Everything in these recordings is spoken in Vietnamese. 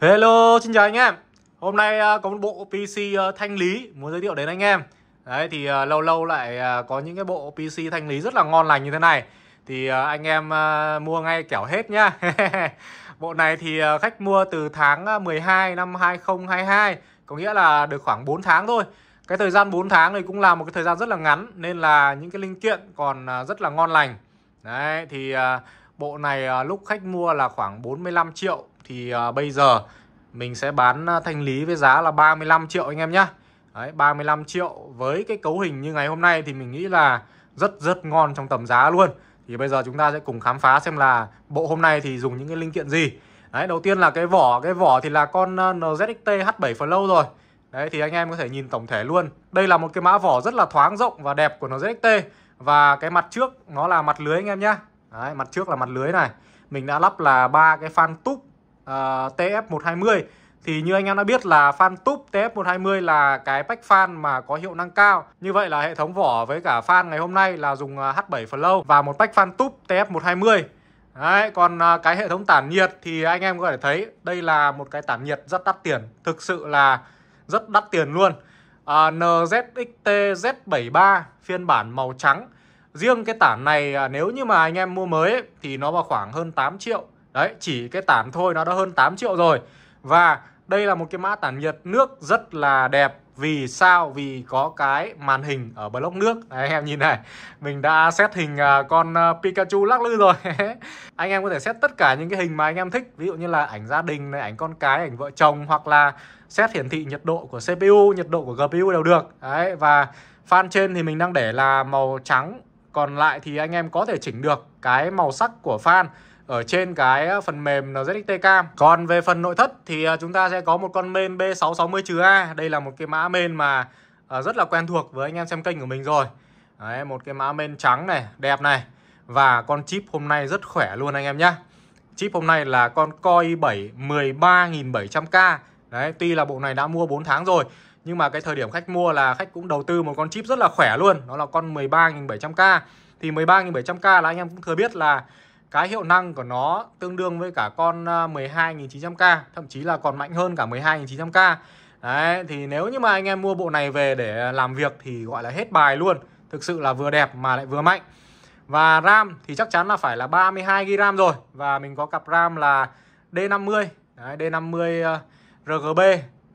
Hello, xin chào anh em Hôm nay à, có một bộ PC à, thanh lý muốn giới thiệu đến anh em Đấy thì à, lâu lâu lại có những cái bộ PC thanh lý rất là ngon lành như thế này Thì anh em mua ngay kẻo hết nhá Bộ này thì khách mua từ tháng 12 năm 2022 Có nghĩa là được khoảng 4 tháng thôi Cái thời gian 4 tháng này cũng là một cái thời gian rất là ngắn Nên là những cái linh kiện còn rất là ngon lành Đấy thì bộ này lúc khách mua là khoảng 45 triệu thì à, bây giờ mình sẽ bán à, thanh lý với giá là 35 triệu anh em nhé Đấy, 35 triệu với cái cấu hình như ngày hôm nay thì mình nghĩ là rất rất ngon trong tầm giá luôn thì bây giờ chúng ta sẽ cùng khám phá xem là bộ hôm nay thì dùng những cái linh kiện gì Đấy, đầu tiên là cái vỏ cái vỏ thì là con à, NZXT H7 Flow rồi Đấy thì anh em có thể nhìn tổng thể luôn Đây là một cái mã vỏ rất là thoáng rộng và đẹp của NZXT Và cái mặt trước nó là mặt lưới anh em nhé Đấy, mặt trước là mặt lưới này Mình đã lắp là ba cái fan túp uh, ờ, TF120 thì như anh em đã biết là fan túp TF120 là cái pack fan mà có hiệu năng cao. Như vậy là hệ thống vỏ với cả fan ngày hôm nay là dùng ờ, H7 Flow và một pack fan túp TF120. Đấy, còn ờ, cái hệ thống tản nhiệt thì anh em có thể thấy đây là một cái tản nhiệt rất đắt tiền. Thực sự là rất đắt tiền luôn. À, NZXT Z73 phiên bản màu trắng. Riêng cái tản này nếu như mà anh em mua mới thì nó vào khoảng hơn 8 triệu. Đấy, chỉ cái tản thôi nó đã hơn 8 triệu rồi. Và đây là một cái mã tản nhiệt nước rất là đẹp. Vì sao? Vì có cái màn hình ở block nước. Đấy, em nhìn này, mình đã set hình à, con à, Pikachu lắc lư rồi. anh em có thể set tất cả những cái hình mà anh em thích. Ví dụ như là ảnh gia đình, này, ảnh con cái, ảnh vợ chồng hoặc là set hiển thị nhiệt độ của CPU, nhiệt độ của GPU đều được. Đấy, và fan trên thì mình đang để là màu trắng. Còn lại thì anh em có thể chỉnh được cái màu sắc của fan ở trên cái ờ, phần mềm ZXT Cam. Còn về phần nội thất thì ờ, chúng ta sẽ có một con main B660-A. Đây là một cái mã main mà ờ, rất là quen thuộc với anh em xem kênh của mình rồi. Đấy, một cái mã main trắng này, đẹp này. Và con chip hôm nay rất khỏe luôn anh em nhé. Chip hôm nay là con Core i7 13700K. Đấy, tuy là bộ này đã mua 4 tháng rồi nhưng mà cái thời điểm khách mua là khách cũng đầu tư một con chip rất là khỏe luôn Đó là con 13.700k Thì 13.700k là anh em cũng thừa biết là cái hiệu năng của nó tương đương với cả con 12.900k à, thậm chí là còn mạnh hơn cả 12.900k đấy thì nếu như mà anh em mua bộ này về để làm việc thì gọi là hết bài luôn thực sự là vừa đẹp mà lại vừa mạnh và RAM thì chắc chắn là phải là 32GB RAM rồi và mình có cặp RAM là D50 đấy, D50 à, RGB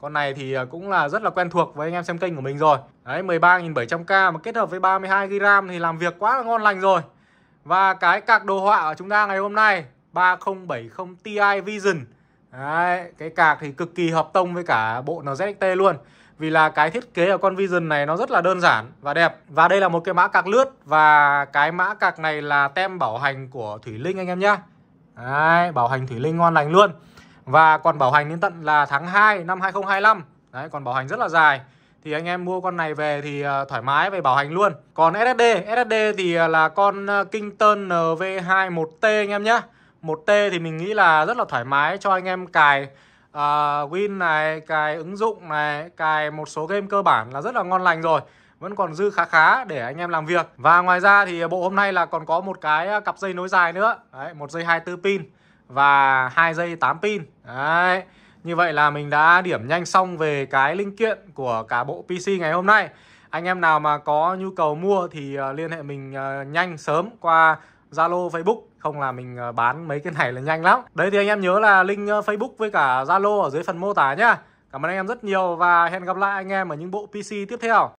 con này thì à, cũng là rất là quen thuộc với anh em xem kênh của mình rồi đấy 13.700k mà kết hợp với 32GB RAM thì làm việc quá là ngon lành rồi và cái cạc đồ họa của chúng ta ngày hôm nay 3070 Ti Vision Đấy, cái cạc thì cực kỳ hợp tông với cả bộ NZXT luôn Vì là cái thiết kế ở con Vision này nó rất là đơn giản và đẹp Và đây là một cái mã cạc lướt Và cái mã cạc này là tem bảo hành của Thủy Linh anh em nhé bảo hành Thủy Linh ngon lành luôn Và còn bảo hành đến tận là tháng 2 năm 2025 Đấy, còn bảo hành rất là dài thì anh em mua con này về thì ờ, thoải mái về bảo hành luôn. Còn SSD, SSD thì ờ, là con ờ, Kingston NV21T anh em nhé. 1T thì mình nghĩ là rất là thoải mái cho anh em cài uh, Win này, cài ứng dụng này, cài một số game cơ bản là rất là ngon lành rồi vẫn còn dư khá khá để anh em làm việc và ngoài ra thì bộ hôm nay là còn có một cái cặp dây nối dài nữa đấy, một dây 24 pin và hai dây 8 pin đấy như vậy là mình đã điểm nhanh xong về cái linh kiện của cả bộ PC ngày hôm nay. Anh em nào mà có nhu cầu mua thì ờ, liên hệ mình ờ, nhanh sớm qua Zalo, Facebook không là mình ờ, bán mấy cái này là nhanh lắm. Đấy thì anh em nhớ là link Facebook với cả Zalo ở dưới phần mô tả nhá. Cảm ơn anh em rất nhiều và hẹn gặp lại anh em ở những bộ PC tiếp theo.